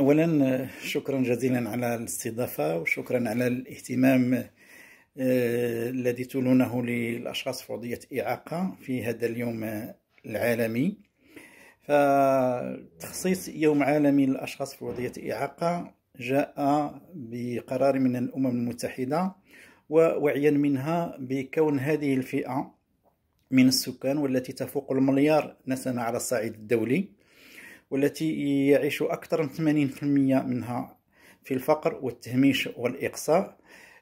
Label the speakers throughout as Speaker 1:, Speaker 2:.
Speaker 1: اولا شكرا جزيلا على الاستضافه وشكرا على الاهتمام آه، الذي تولونه للاشخاص في اعاقه في هذا اليوم آه، العالمي فتخصيص يوم عالمي للاشخاص في اعاقه جاء بقرار من الامم المتحده ووعيا منها بكون هذه الفئة من السكان والتي تفوق المليار نسمة على الصعيد الدولي والتي يعيش أكثر من 80% منها في الفقر والتهميش والإقصاء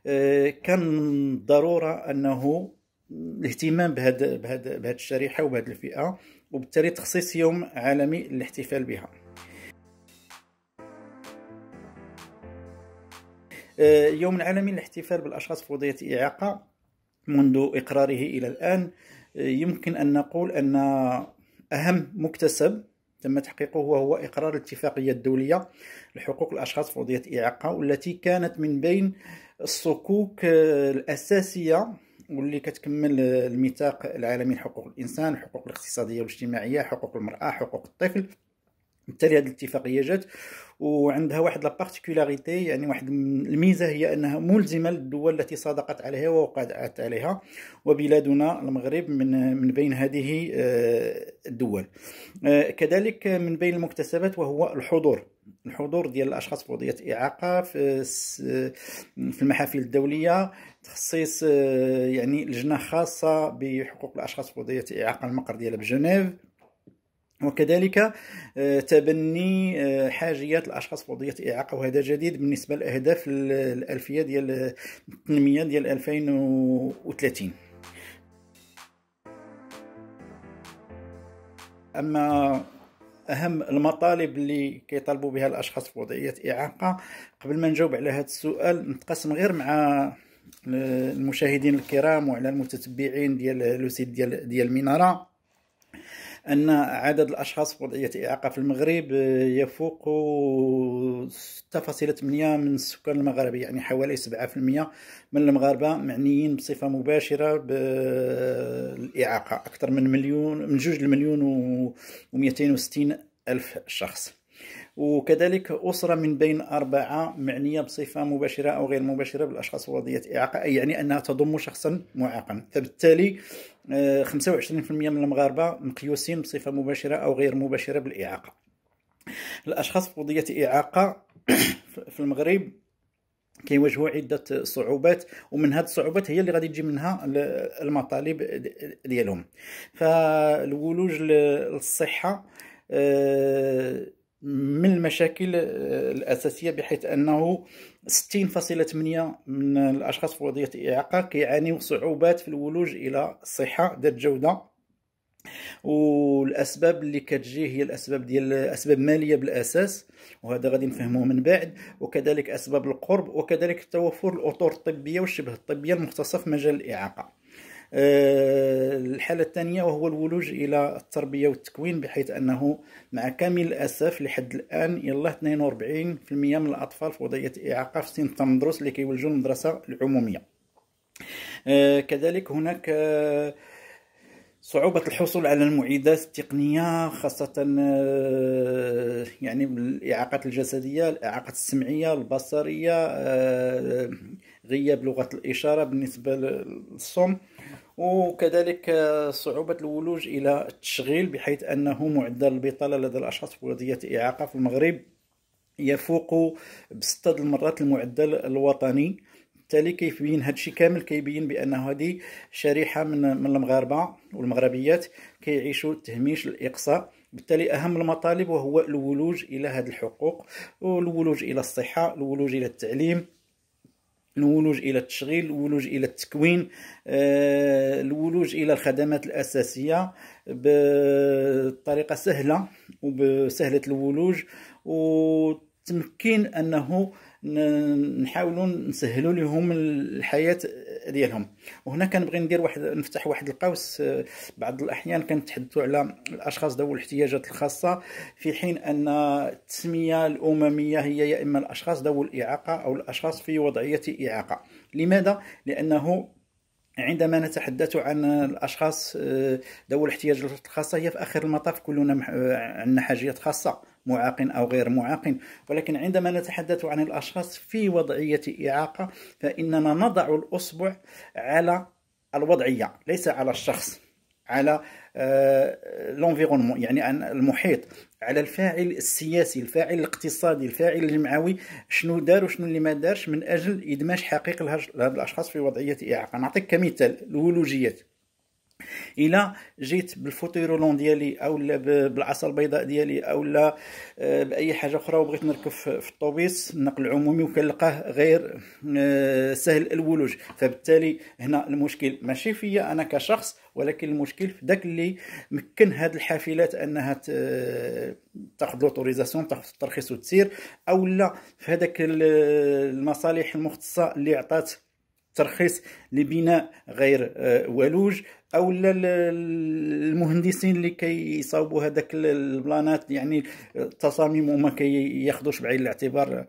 Speaker 1: آه، كان ضرورة أنه الاهتمام بهذه الشريحة وبهذه الفئة وبالتالي تخصيص يوم عالمي للاحتفال بها اليوم آه، العالمي للاحتفال بالأشخاص في وضعية إعاقة منذ إقراره إلى الآن آه، يمكن أن نقول أن أهم مكتسب تم تحقيقه وهو إقرار الاتفاقية الدولية لحقوق الأشخاص في وضعية إعاقة والتي كانت من بين الصكوك آه، الأساسية واللي كتكمل الميثاق العالمي لحقوق الانسان الحقوق الاقتصاديه والاجتماعيه حقوق المراه حقوق الطفل بالتالي هذه الاتفاقيه جات وعندها واحد لابارتيكولاريتي يعني واحد الميزه هي انها ملزمه للدول التي صادقت عليها ووقعت عليها وبلادنا المغرب من من بين هذه آه، الدول آه، كذلك من بين المكتسبات وهو الحضور الحضور ديال الاشخاص في وضعيه اعاقه في المحافل الدوليه تخصيص آه، يعني لجنه خاصه بحقوق الاشخاص في وضعيه اعاقه المقر ديالها بجنيف وكذلك آه، تبني آه، حاجيات الاشخاص في وضعيه الاعاقه وهذا جديد بالنسبه لاهداف الالفيه ديال آه، التنميه ديال 2030 اما اهم المطالب اللي كيطالبوا بها الاشخاص في وضعيه اعاقه قبل ما نجاوب على هذا السؤال نتقاسم غير مع المشاهدين الكرام وعلى المتتبعين ديال لو ديال ديال المناره ان عدد الاشخاص بوضعيه وضعيه اعاقه في المغرب آه، يفوق 6.8 من السكان المغاربه يعني حوالي 7% من المغاربه معنيين بصفه مباشره بالاعاقه اكثر من مليون من 2 المليون و260 الف شخص وكذلك أسرة من بين أربعة معنية بصفة مباشرة أو غير مباشرة بالأشخاص بوضعية إعاقة أي يعني أنها تضم شخصا معاقا فبالتالي 25% آه، من المغاربه مقيوسين بصفه مباشره او غير مباشره بالاعاقه الاشخاص في وضعيه اعاقه في المغرب كيواجهوا عده صعوبات ومن هذه الصعوبات هي اللي غادي تجي منها المطالب ديالهم فالولوج للصحه آه، المشاكل آه، الاساسيه بحيث انه 60.8 من الاشخاص في وضعيه الاعاقه كيعانيوا صعوبات في الولوج الى صحه ذات جوده والاسباب اللي كتجي هي الاسباب ديال اسباب ماليه بالاساس وهذا غادي نفهموه من بعد وكذلك اسباب القرب وكذلك توفر الاطر الطبيه والشبه الطبيه المختصه في مجال الاعاقه آه، الحالة الثانية وهو الولوج إلى التربية والتكوين بحيث أنه مع كامل الأسف لحد الآن يلا 42% من الأطفال في وضعية إعاقة في سن التمدرس اللي كيولجوا المدرسة العمومية آه، كذلك هناك آه، صعوبة الحصول على المعدات التقنية خاصة يعني الإعاقات الجسدية الإعاقات السمعية البصرية غياب لغة الإشارة بالنسبة للصم وكذلك آه، صعوبة الولوج إلى التشغيل بحيث أنه معدل البطالة لدى الأشخاص في إعاقة في المغرب يفوق بستة المرات المعدل الوطني بالتالي كيبين هادشي كامل كيبين بان هذه شريحه من من المغاربه والمغربيات كيعيشوا تهميش الاقصاء بالتالي اهم المطالب وهو الولوج الى هذه الحقوق والولوج الى الصحه الولوج الى التعليم الولوج الى التشغيل الولوج الى التكوين آه، الولوج الى الخدمات الاساسيه بطريقه سهله وبسهله الولوج وتمكين انه نحاولوا نسهلوا لهم الحياه ديالهم وهنا كنبغي ندير واحد نفتح واحد القوس آه، بعض الاحيان كنتحدثوا على الاشخاص ذوي الاحتياجات الخاصه في حين ان التسميه الامميه هي يا اما الاشخاص ذوي الاعاقه او الاشخاص في وضعيه اعاقه لماذا لانه عندما نتحدث عن الاشخاص آه، ذوي الاحتياجات الخاصه هي في اخر المطاف كلنا آه، عندنا حاجيات خاصه معاق أو غير معاق ولكن عندما نتحدث عن الأشخاص في وضعية إعاقة فإننا نضع الأصبع على الوضعية ليس على الشخص على لونفيرونمون آه، يعني المحيط على الفاعل السياسي الفاعل الاقتصادي الفاعل الجمعوي شنو دار وشنو اللي ما دارش من اجل ادماج حقيقي لهاد الاشخاص في وضعيه اعاقه نعطيك كمثال الولوجيات الا جيت بالفوتيرولون ديالي لا بالعصا البيضاء ديالي لا آه، باي حاجه اخرى وبغيت نركب في الطوبيس النقل العمومي وكنلقاه غير آه، سهل الولوج فبالتالي هنا المشكل ماشي فيا انا كشخص ولكن المشكل في داك اللي مكن هاد الحافلات انها تاخذ لوتوريزاسيون تاخذ الترخيص وتسير او لا في هذاك المصالح المختصه اللي عطات ترخيص لبناء غير آه، ولوج او المهندسين اللي كيصاوبوا كي هذاك البلانات يعني التصاميم وما كياخذوش كي بعين الاعتبار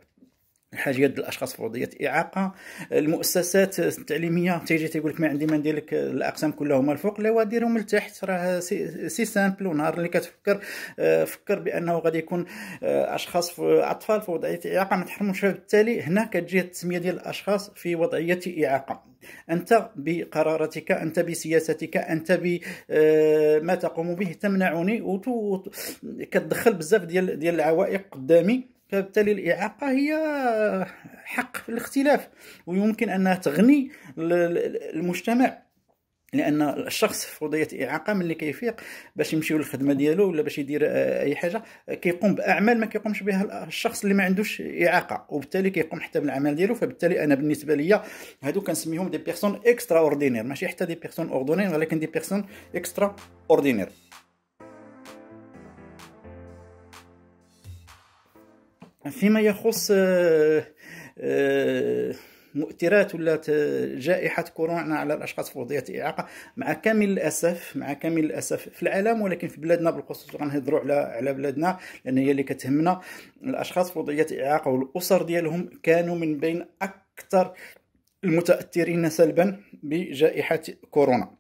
Speaker 1: ديال الاشخاص في وضعيه اعاقه المؤسسات التعليميه تيجي تيقول لك ما عندي ما ندير لك الاقسام كلهم الفوق لا ديرهم لتحت راه سي, سي سامبل ونهار اللي كتفكر آه، فكر بانه غادي يكون آه، اشخاص في اطفال في وضعيه اعاقه ما تحرموش بالتالي هنا كتجي التسميه ديال الاشخاص في وضعيه اعاقه انت بقراراتك انت بسياستك انت بما آه، تقوم به تمنعني وكتدخل بزاف ديال ديال العوائق قدامي فبالتالي الإعاقة هي حق في الاختلاف ويمكن أنها تغني المجتمع لان الشخص في وضعيه اعاقه ملي كيفيق باش يمشي للخدمه ديالو ولا باش يدير اي حاجه كيقوم باعمال ما كيقومش بها الشخص اللي ما عندوش اعاقه وبالتالي كيقوم حتى بالاعمال ديالو فبالتالي انا بالنسبه ليا هادو كنسميهم دي بيرسون اكسترا اوردينير ماشي حتى دي بيرسون اوردينير ولكن دي بيرسون اكسترا اوردينير فيما يخص آه، آه، مؤثرات ولا جائحة كورونا على الأشخاص في وضعية إعاقة مع كامل الأسف مع كامل الأسف في العالم ولكن في بلادنا بالخصوص غنهضروا على على بلادنا لأن هي اللي كتهمنا الأشخاص في وضعية إعاقة والأسر ديالهم كانوا من بين أكثر المتأثرين سلبا بجائحة كورونا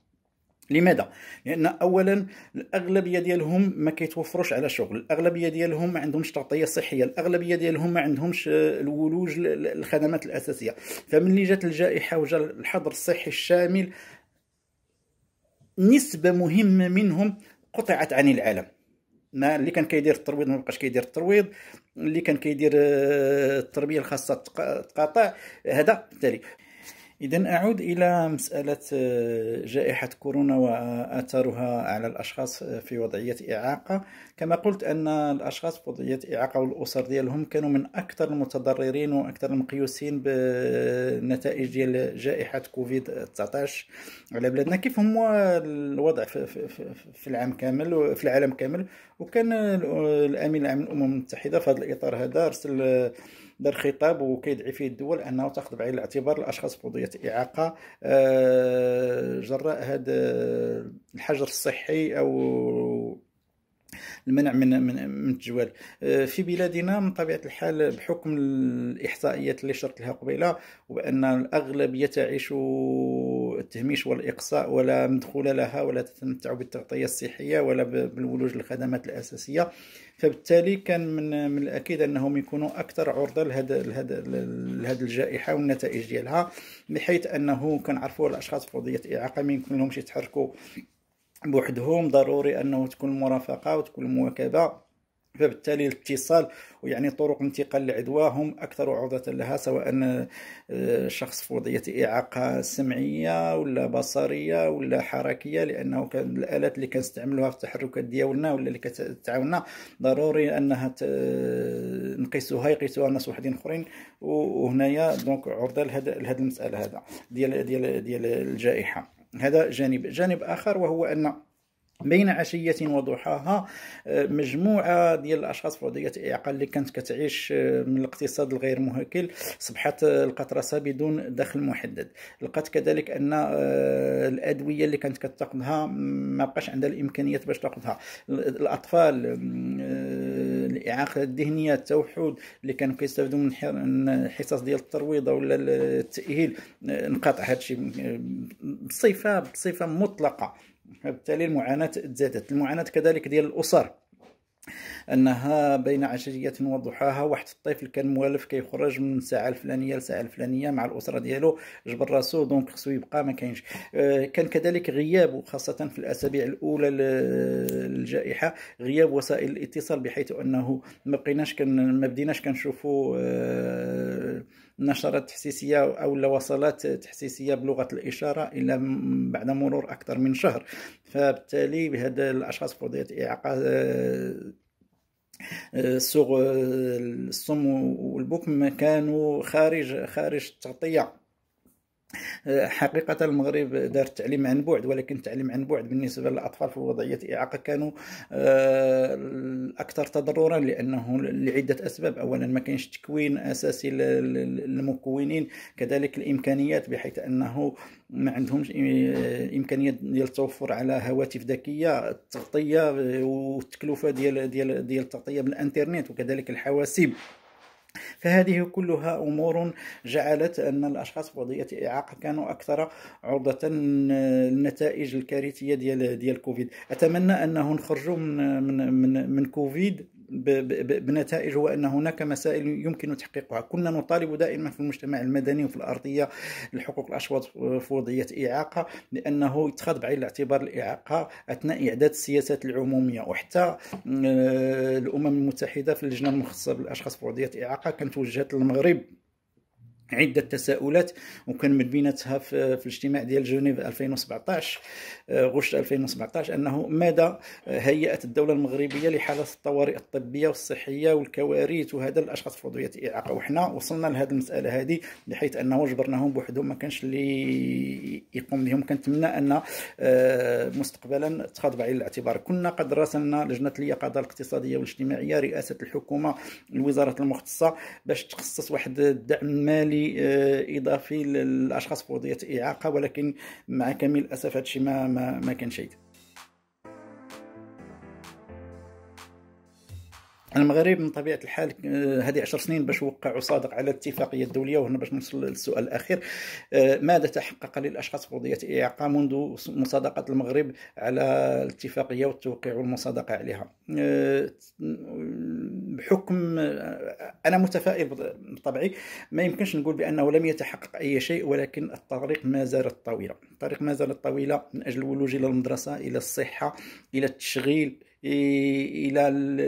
Speaker 1: لماذا لان اولا الاغلبيه ديالهم ما كيتوفروش على شغل الاغلبيه ديالهم ما عندهمش تغطيه صحيه الاغلبيه ديالهم ما عندهمش الولوج للخدمات الاساسيه فملي جات الجائحه وجا الحظر الصحي الشامل نسبه مهمه منهم قطعت عن العالم ما اللي كان كيدير الترويض ما بقاش كيدير الترويض اللي كان كيدير آه، التربيه الخاصه تقاطع هذا بالتالي إذا أعود إلى مسألة آه، جائحة كورونا وآثارها على الأشخاص آه، في وضعية إعاقة كما قلت أن الأشخاص في وضعية إعاقة والأسر ديالهم كانوا من أكثر المتضررين وأكثر المقيوسين بالنتائج ديال جائحة كوفيد 19 على بلادنا كيف هم الوضع في, في العام كامل في العالم كامل وكان الأمين العام للأمم المتحدة في هذا الإطار هذا أرسل دار خطاب وكيدعي فيه الدول انه تاخذ بعين الاعتبار الاشخاص بوضعيه اعاقه آه، جراء هذا آه، الحجر الصحي او المنع من من, من التجوال آه، في بلادنا من طبيعه الحال بحكم الاحصائيات اللي شرت لها قبيله وبان الاغلبيه تعيش التهميش والاقصاء ولا مدخول لها ولا تتمتع بالتغطيه الصحيه ولا بالولوج للخدمات الاساسيه فبالتالي كان من من الاكيد انهم يكونوا اكثر عرضه لهذا لهذا لهذه الجائحه والنتائج ديالها بحيث انه كنعرفوا الاشخاص في وضعيه اعاقه ما يمكن لهمش يتحركوا بوحدهم ضروري انه تكون المرافقه وتكون المواكبه فبالتالي الاتصال ويعني طرق انتقال العدوى هم اكثر عرضه لها سواء آه، شخص في وضعيه اعاقه سمعيه ولا بصريه ولا حركيه لانه كان الالات اللي كنستعملوها في التحركات ديالنا ولا اللي كتعاوننا ضروري انها نقيسوها يقيسوها ناس وحدين اخرين وهنايا دونك عرضه لهذا المساله هذا ديال ديال ديال الجائحه هذا جانب جانب آخر وهو أن بين عشية وضحاها آه، مجموعة ديال الأشخاص في وضعية إعاقة اللي كانت كتعيش آه، من الاقتصاد الغير مهكل صبحت آه، لقات راسها بدون دخل محدد لقات كذلك أن الأدوية اللي كانت كتاخذها ما بقاش عندها الإمكانيات باش تاخذها الأطفال الإعاقة الذهنية التوحد اللي كانوا كيستافدوا من حصص ديال الترويضة ولا التأهيل انقطع هادشي بصفة بصفة مطلقة وبالتالي المعاناه زادت المعاناه كذلك ديال الاسر انها بين عشيه وضحاها واحد الطفل كان موالف كيخرج من الساعه الفلانيه للساعه الفلانيه مع الاسره ديالو جبر راسو دونك خصو يبقى ما كاينش آه، كان كذلك غياب وخاصه في الاسابيع الاولى للجائحه غياب وسائل الاتصال بحيث انه ما بقيناش كان ما بديناش كنشوفوا آه، نشرات تحسيسيه او وصلات تحسيسيه بلغه الاشاره الا بعد مرور اكثر من شهر فبالتالي بهذا الاشخاص فرضية اعاقه آه، آه، سوغ آه، الصم والبكم كانوا خارج خارج التغطيه حقيقة المغرب دار التعليم عن بعد ولكن التعليم عن بعد بالنسبة للأطفال في وضعية إعاقة كانوا الأكثر آه، تضررا لأنه لعدة أسباب أولا ما كانش تكوين أساسي للمكونين كذلك الإمكانيات بحيث أنه ما عندهمش آه، إمكانية ديال التوفر على هواتف ذكية التغطية آه، والتكلفة ديال ديال ديال التغطية بالإنترنت وكذلك الحواسيب فهذه كلها أمور جعلت أن الأشخاص بوضعية إعاقة كانوا أكثر عرضة للنتائج الكارثية ديال ديال كوفيد أتمنى أنه نخرجوا من من من, من كوفيد بنتائج هو أن هناك مسائل يمكن تحقيقها كنا نطالب دائما في المجتمع المدني وفي الأرضية لحقوق الأشواط في وضعية إعاقة لأنه يتخذ بعين الاعتبار الإعاقة أثناء إعداد السياسات العمومية وحتى آه، الأمم المتحدة في اللجنة المختصة بالأشخاص في وضعية إعاقة كانت وجهت للمغرب عده تساؤلات وكان من بيناتها في الاجتماع ديال جنيف 2017 آه، غشت 2017 انه مدى آه، هيئه الدوله المغربيه لحالات الطوارئ الطبيه والصحيه والكوارث وهذا الاشخاص في وضعيه اعاقه وحنا وصلنا لهذه المساله هذه بحيث انه جبرناهم بوحدهم ما كانش اللي يقوم بهم كنتمنى ان آه، مستقبلا تخاض بعين الاعتبار كنا قد راسلنا لجنه اليقظه الاقتصاديه والاجتماعيه رئاسه الحكومه الوزارات المختصه باش تخصص واحد الدعم مالي آه، اضافي للاشخاص بوضعيه اعاقه ولكن مع كامل الاسف هذا ما ما, ما كان شيء المغرب من طبيعه الحال آه، هذه 10 سنين باش وقعوا صادق على الاتفاقيه الدوليه وهنا باش نوصل للسؤال الاخير آه، ماذا تحقق للاشخاص في وضعيه الاعاقه منذ مصادقه المغرب على الاتفاقيه والتوقيع والمصادقه عليها آه، بحكم انا متفائل بطبعي ما يمكنش نقول بانه لم يتحقق اي شيء ولكن الطريق ما زالت طويله الطريق ما زالت طويله من اجل الولوج الى المدرسه الى الصحه الى التشغيل الى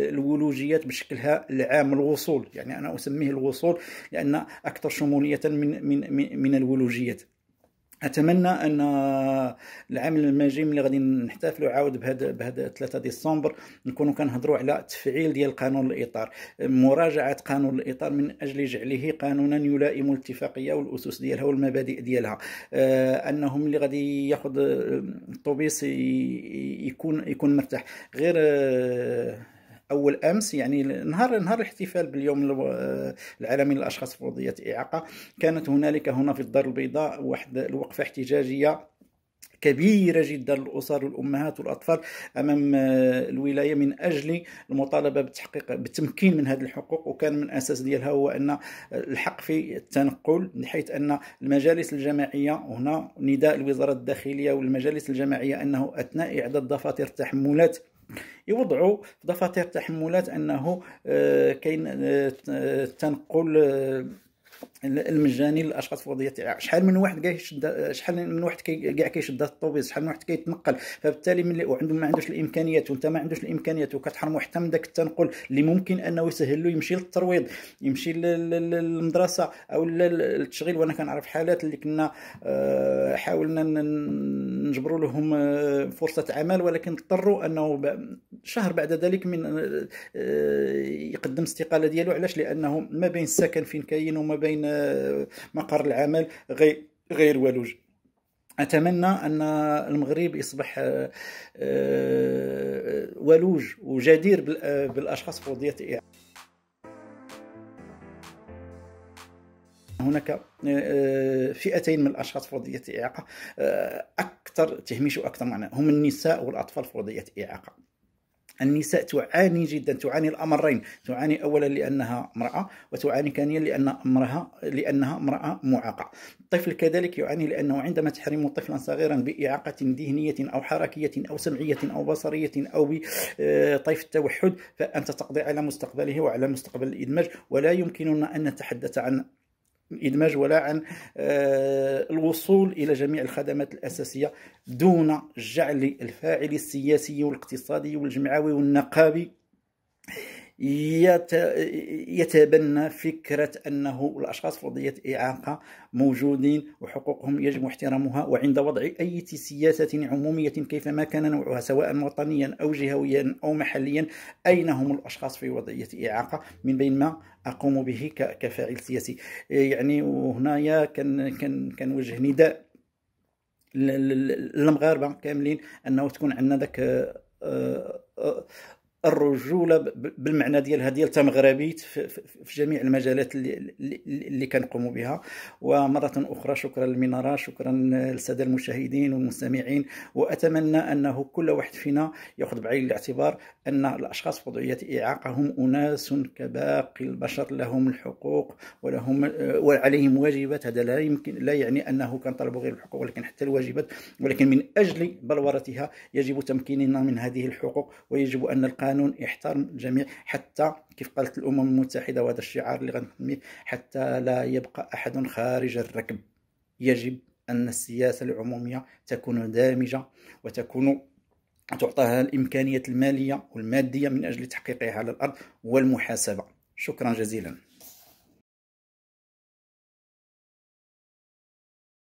Speaker 1: الولوجيات بشكلها العام الوصول يعني انا اسميه الوصول لان اكثر شموليه من من من الولوجيات اتمنى ان العام المجيم اللي غادي نحتفلوا عاود بهذا بهذا 3 ديسمبر نكونوا كنهضروا على تفعيل ديال قانون الاطار مراجعه قانون الاطار من اجل جعله قانونا يلائم الاتفاقيه والاسس ديالها والمبادئ ديالها آه انهم اللي غادي ياخذ الطوبيس آه، يكون يكون مرتاح غير آه اول امس يعني نهار نهار الاحتفال باليوم آه، العالمي للاشخاص فرضيه اعاقه كانت هنالك هنا في الدار البيضاء واحد الوقفه احتجاجيه كبيرة جدا الأسر والأمهات والأطفال أمام آه، الولاية من أجل المطالبة بالتحقيق بالتمكين من هذه الحقوق وكان من أساس ديالها هو أن آه، الحق في التنقل بحيث أن المجالس الجماعية هنا نداء الوزارة الداخلية والمجالس الجماعية أنه أثناء إعداد دفاتر تحملات يوضعوا دفاتر تحملات انه آه، كاين آه، آه، تنقل المجاني للاشخاص في وضعيه شحال من واحد كاع يشد شحال من واحد كاع كيشد الطوبيس شحال من واحد كيتنقل فبالتالي ملي وعندهم ما عندوش الامكانيات وانت ما عندوش الامكانيات وكتحرمو حتى من داك التنقل اللي ممكن انه يسهل له يمشي للترويض يمشي للمدرسه او للتشغيل وانا كنعرف حالات اللي كنا آه، حاولنا نجبروا لهم آه، فرصه عمل ولكن اضطروا انه شهر بعد ذلك من آه، يقدم استقاله ديالو علاش لانه ما بين السكن فين كاين وما بين آه، مقر العمل غير غير والو اتمنى ان المغرب يصبح آه، آه، ولوج وجدير بالاشخاص في وضعيه إيه. هناك فئتين من الاشخاص في وضعيه الاعاقه اكثر تهميش واكثر معنى هم النساء والاطفال في وضعيه الاعاقه النساء تعاني جدا تعاني الامرين تعاني اولا لانها امراه وتعاني ثانيا لان امرها لانها امراه معاقه الطفل كذلك يعاني لانه عندما تحرم طفلا صغيرا باعاقه ذهنيه او حركيه او سمعيه او بصريه او بطيف التوحد فانت تقضي على مستقبله وعلى مستقبل الادماج ولا يمكننا ان نتحدث عن الادماج ولا عن آه، الوصول الى جميع الخدمات الاساسيه دون جعل الفاعل السياسي والاقتصادي والجمعوي والنقابي يتبنى فكرة أنه الأشخاص في وضعية إعاقة موجودين وحقوقهم يجب احترامها وعند وضع أي سياسة عمومية كيفما كان نوعها سواء وطنيا أو جهويا أو محليا أين هم الأشخاص في وضعية إعاقة من بين ما أقوم به كفاعل سياسي إيه، يعني وهنايا كان كان وجه نداء للمغاربة كاملين أنه تكون عندنا ذاك آه، آه، الرجوله بالمعنى ديالها ديال تمغربيت في جميع المجالات اللي, اللي كنقوموا بها ومره اخرى شكرا للمناره شكرا للساده المشاهدين والمستمعين واتمنى انه كل واحد فينا ياخذ بعين الاعتبار ان الاشخاص بوضعيه اعاقه هم اناس كباقي البشر لهم الحقوق ولهم وعليهم واجبات هذا لا يمكن لا يعني انه كنطالبوا غير الحقوق ولكن حتى الواجبات ولكن من اجل بلورتها يجب تمكيننا من هذه الحقوق ويجب ان نلقى قانون احترم الجميع حتى كيف قالت الامم المتحده وهذا الشعار اللي غنسميه حتى لا يبقى احد خارج الركب يجب ان السياسه العموميه تكون دامجه وتكون تعطاها الامكانيات الماليه والماديه من اجل تحقيقها على الارض والمحاسبه شكرا جزيلا